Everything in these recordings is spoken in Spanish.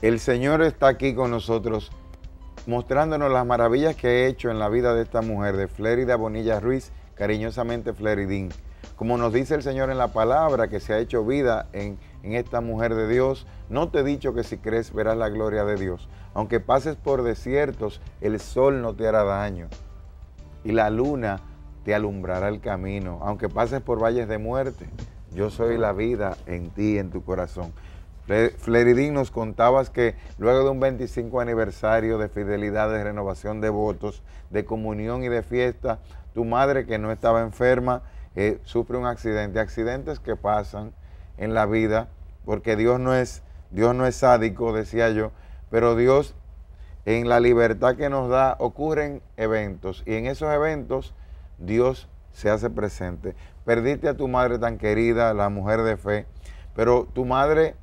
El Señor está aquí con nosotros mostrándonos las maravillas que ha hecho en la vida de esta mujer, de Flérida Bonilla Ruiz, cariñosamente Fleridín. Como nos dice el Señor en la palabra, que se ha hecho vida en, en esta mujer de Dios, no te he dicho que si crees verás la gloria de Dios. Aunque pases por desiertos, el sol no te hará daño y la luna te alumbrará el camino. Aunque pases por valles de muerte, yo soy la vida en ti, en tu corazón. Fleridín, nos contabas que luego de un 25 aniversario de fidelidad, de renovación de votos, de comunión y de fiesta, tu madre que no estaba enferma eh, sufre un accidente. Accidentes que pasan en la vida, porque Dios no es, Dios no es sádico, decía yo, pero Dios en la libertad que nos da ocurren eventos y en esos eventos Dios se hace presente. Perdiste a tu madre tan querida, la mujer de fe, pero tu madre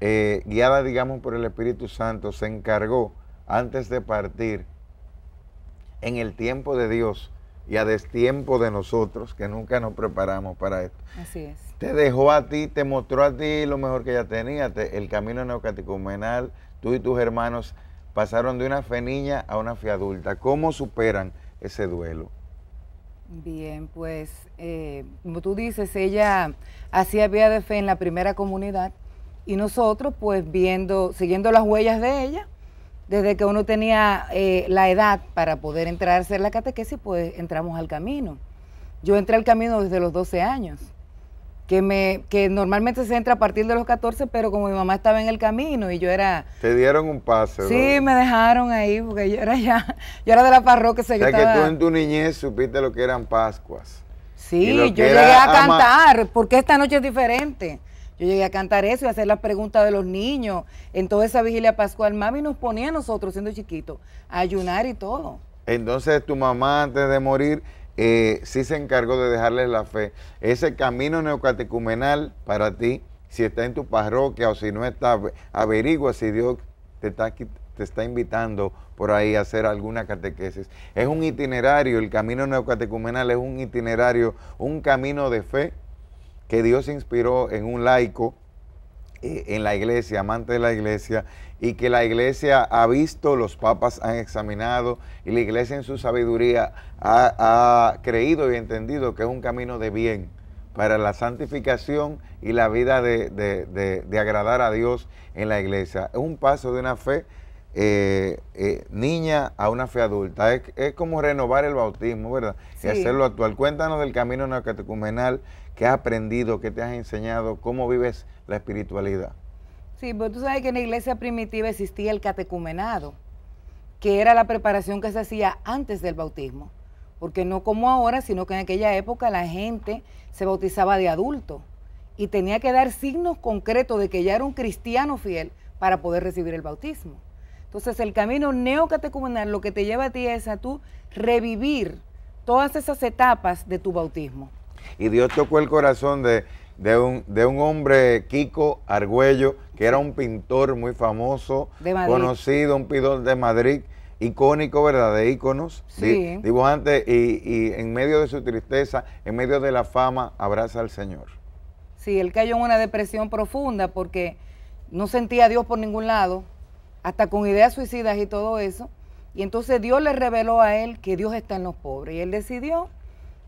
eh, guiada, digamos, por el Espíritu Santo, se encargó antes de partir en el tiempo de Dios y a destiempo de nosotros, que nunca nos preparamos para esto. Así es. Te dejó a ti, te mostró a ti lo mejor que ya tenía, el camino neocatecumenal, tú y tus hermanos pasaron de una fe niña a una fe adulta. ¿Cómo superan ese duelo? Bien, pues eh, como tú dices, ella hacía vía de fe en la primera comunidad y nosotros pues viendo, siguiendo las huellas de ella, desde que uno tenía eh, la edad para poder entrar a hacer la catequesis, pues entramos al camino. Yo entré al camino desde los 12 años, que, me, que normalmente se entra a partir de los 14, pero como mi mamá estaba en el camino y yo era... Te dieron un pase. Sí, me dejaron ahí, porque yo era ya, yo era de la parroquia. O que tú en tu niñez supiste lo que eran Pascuas. Sí, yo llegué a cantar, porque esta noche es diferente. Yo llegué a cantar eso y hacer las preguntas de los niños. En toda esa vigilia pascual, mami nos ponía a nosotros, siendo chiquitos, a ayunar y todo. Entonces tu mamá antes de morir eh, sí se encargó de dejarle la fe. Ese camino neocatecumenal para ti, si está en tu parroquia o si no está, averigua si Dios te está, te está invitando por ahí a hacer alguna catequesis. Es un itinerario, el camino neocatecumenal es un itinerario, un camino de fe que Dios inspiró en un laico, eh, en la iglesia, amante de la iglesia, y que la iglesia ha visto, los papas han examinado, y la iglesia en su sabiduría ha, creído y entendido que es un camino de bien para la santificación y la vida de, de agradar a Dios en la iglesia. Es un paso de una fe eh, eh, niña a una fe adulta. Es, como renovar el bautismo, ¿verdad? Y hacerlo actual. Cuéntanos del camino catecumenal qué has aprendido, qué te has enseñado, cómo vives la espiritualidad. Sí, pero pues tú sabes que en la iglesia primitiva existía el catecumenado, que era la preparación que se hacía antes del bautismo. Porque no como ahora, sino que en aquella época la gente se bautizaba de adulto y tenía que dar signos concretos de que ya era un cristiano fiel para poder recibir el bautismo. Entonces el camino neocatecumenal lo que te lleva a ti es a tú revivir todas esas etapas de tu bautismo. Y Dios tocó el corazón de, un, hombre, Kiko Argüello, que era un pintor muy famoso, conocido, un pintor de Madrid, icónico, ¿verdad? De íconos, sí. dibujante, y, y, en medio de su tristeza, en medio de la fama, abraza al Señor. Sí, él cayó en una depresión profunda porque no sentía a Dios por ningún lado, hasta con ideas suicidas y todo eso. Y entonces Dios le reveló a él que Dios está en los pobres. Y él decidió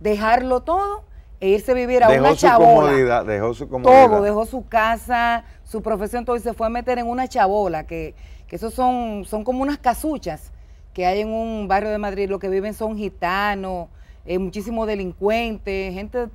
dejarlo todo e irse a vivir a una chabola. dejó su comodidad. Todo, dejó su casa, su profesión, todo, y se fue a meter en una chabola, que, que esos son, son como unas casuchas que hay en un barrio de Madrid. Lo que viven son gitanos, eh, muchísimos delincuentes, gente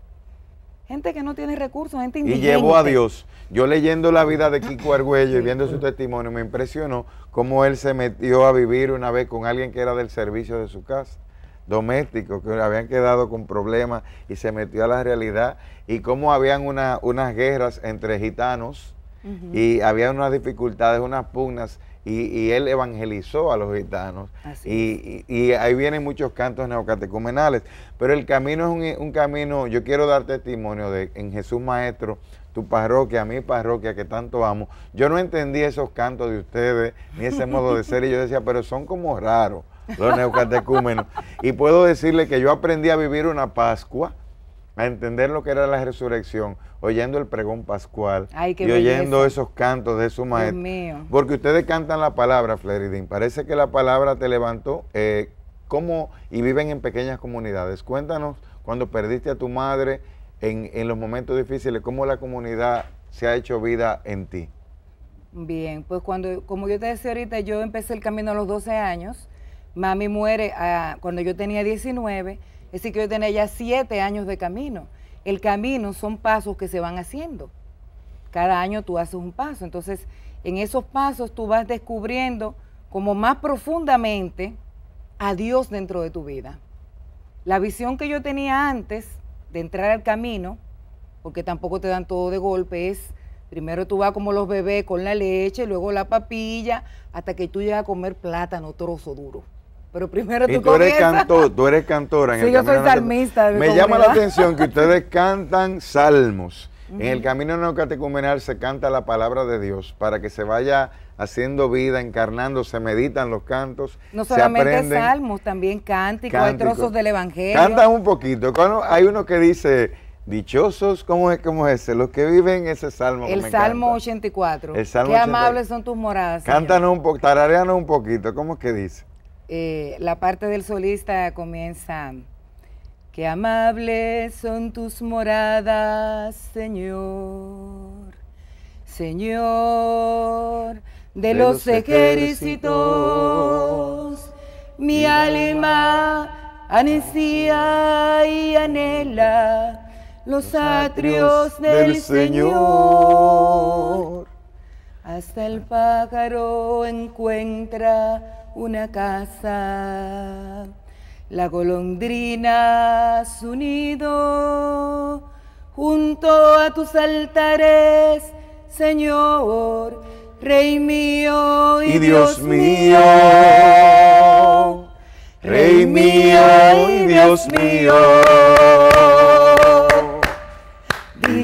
gente que no tiene recursos, gente indigente. Y llevó a Dios. Yo leyendo la vida de Kiko Argüello y viendo su testimonio, me impresionó cómo él se metió a vivir una vez con alguien que era del servicio de su casa, doméstico, que habían quedado con problemas y se metió a la realidad y cómo habían unas guerras entre gitanos y había unas dificultades, unas pugnas y, él evangelizó a los gitanos. Y, ahí vienen muchos cantos neocatecumenales. Pero el camino es un, camino, yo quiero dar testimonio de en Jesús Maestro, tu parroquia, mi parroquia que tanto amo. Yo no entendí esos cantos de ustedes, ni ese modo de ser, y yo decía, pero son como raros los neocatecúmenos. y puedo decirle que yo aprendí a vivir una Pascua a entender lo que era la resurrección, oyendo el pregón pascual y oyendo esos cantos de su maestro. Porque ustedes cantan la palabra, Fleridín. Parece que la palabra te levantó eh, y viven en pequeñas comunidades. Cuéntanos, cuando perdiste a tu madre, en, en los momentos difíciles, cómo la comunidad se ha hecho vida en ti. Bien, pues cuando, como yo te decía ahorita, yo empecé el camino a los 12 años. Mami muere ah, cuando yo tenía 19 es decir, que yo tenía ya siete años de camino. El camino son pasos que se van haciendo. Cada año tú haces un paso. Entonces, en esos pasos tú vas descubriendo como más profundamente a Dios dentro de tu vida. La visión que yo tenía antes de entrar al camino, porque tampoco te dan todo de golpe, es primero tú vas como los bebés con la leche, luego la papilla, hasta que tú llegas a comer plátano trozo duro. Pero primero tú, eres cantor, tú eres cantora. En sí, yo soy salmista. me llama la atención que ustedes cantan salmos. En el camino no se canta la palabra de Dios para que se vaya haciendo vida, encarnando, se meditan los cantos. No solamente salmos, también cánticos, hay trozos del Evangelio. Cantan un poquito. hay uno que dice, dichosos, ¿cómo es, cómo ese? Los que viven ese salmo. El salmo 84. El salmo Qué amables son tus moradas. Cántanos un poco, tarareanos un poquito, ¿cómo es que dice? Eh, la parte del solista comienza, qué amables son tus moradas, Señor, Señor de, los ejércitos, mi alma ansía y anhela los atrios del Señor el pájaro encuentra una casa, la golondrina su nido, junto a tus altares, Señor, Rey mío y, Dios, mío, Rey mío y Dios mío.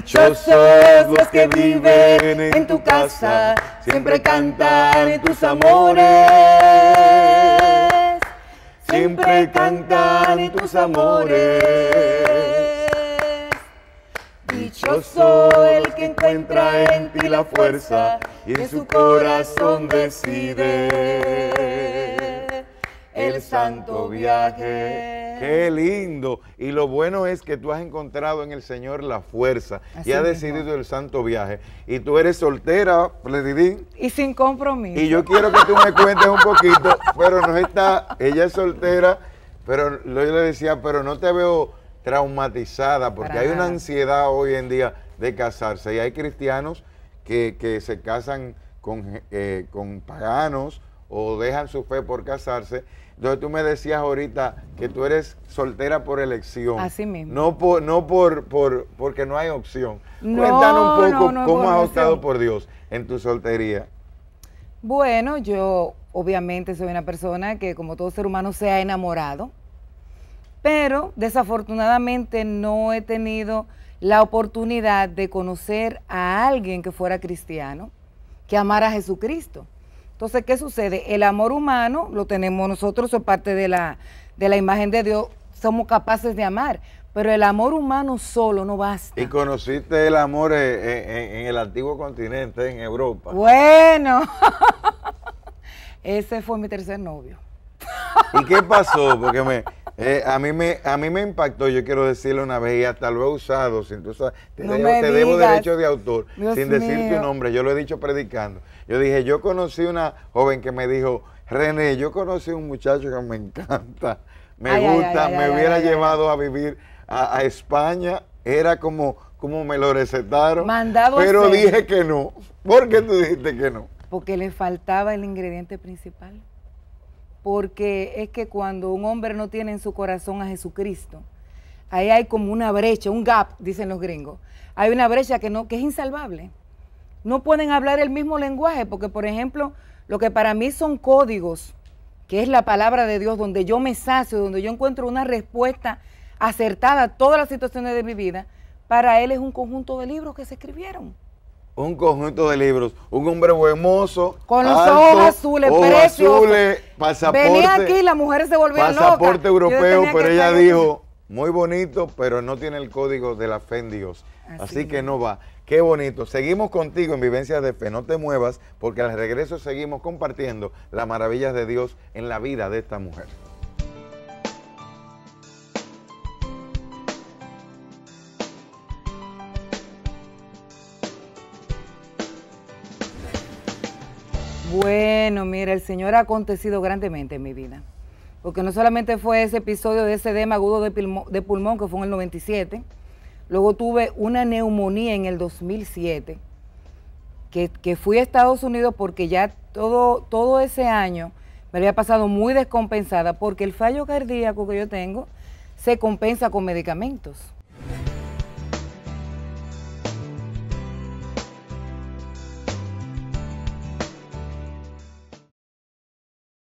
Dichosos los que viven en tu casa, siempre cantan tus amores. Siempre cantan tus amores. Dichoso el que encuentra en ti la fuerza y en su corazón decide el santo viaje Qué lindo. Y lo bueno es que tú has encontrado en el Señor la fuerza y has decidido el santo viaje. Y tú eres soltera, Fledidín. Y sin compromiso. Y yo quiero que tú me cuentes un poquito, pero no está, ella es soltera, pero yo le decía, pero no te veo traumatizada, porque hay una ansiedad hoy en día de casarse. Y hay cristianos que, se casan con, eh, con paganos o dejan su fe por casarse. Entonces tú me decías ahorita que tú eres soltera por elección. Así mismo. No no por, por porque no hay opción. Cuéntanos un poco cómo has optado por Dios en tu soltería. Bueno, yo obviamente soy una persona que como todo ser humano se ha enamorado, pero desafortunadamente no he tenido la oportunidad de conocer a alguien que fuera cristiano, que amara a Jesucristo. Entonces, ¿qué sucede? El amor humano lo tenemos nosotros, es parte de la, de la imagen de Dios, somos capaces de amar, pero el amor humano solo no basta. Y conociste el amor en, en el antiguo continente, en Europa. Bueno, ese fue mi tercer novio. ¿Y qué pasó? Porque me, eh, a, mí me, a mí me impactó, yo quiero decirle una vez, y hasta lo he usado, sin te, debo, derecho de autor, sin decir tu nombre, yo lo he dicho predicando. Yo dije, yo conocí una joven que me dijo, René, yo conocí un muchacho que me encanta, me gusta, me hubiera llevado a vivir a, España, era como, como me lo recetaron, pero dije que no. ¿Por qué tú dijiste que no? Porque le faltaba el ingrediente principal porque es que cuando un hombre no tiene en su corazón a Jesucristo, ahí hay como una brecha, un gap, dicen los gringos. Hay una brecha que, no, que es insalvable. No pueden hablar el mismo lenguaje, porque por ejemplo, lo que para mí son códigos, que es la palabra de Dios, donde yo me sacio, donde yo encuentro una respuesta acertada a todas las situaciones de mi vida, para él es un conjunto de libros que se escribieron. Un conjunto de libros, un hombre guemoso, con los ojos azules, ojos pasaporte. Venía aquí y las mujeres se volvieron Pasaporte europeo, pero ella dijo, muy bonito, pero no tiene el código de la fe en Dios. Así, que no va. Qué bonito. Seguimos contigo en Vivencias de Fe. No te muevas porque al regreso seguimos compartiendo las maravillas de Dios en la vida de esta mujer. Bueno, mira, el Señor ha acontecido grandemente en mi vida. Porque no solamente fue ese episodio de ese edema agudo de pulmón, de pulmón, que fue en el 97, luego tuve una neumonía en el 2007, que, que fui a Estados Unidos porque ya todo, todo ese año me había pasado muy descompensada, porque el fallo cardíaco que yo tengo se compensa con medicamentos.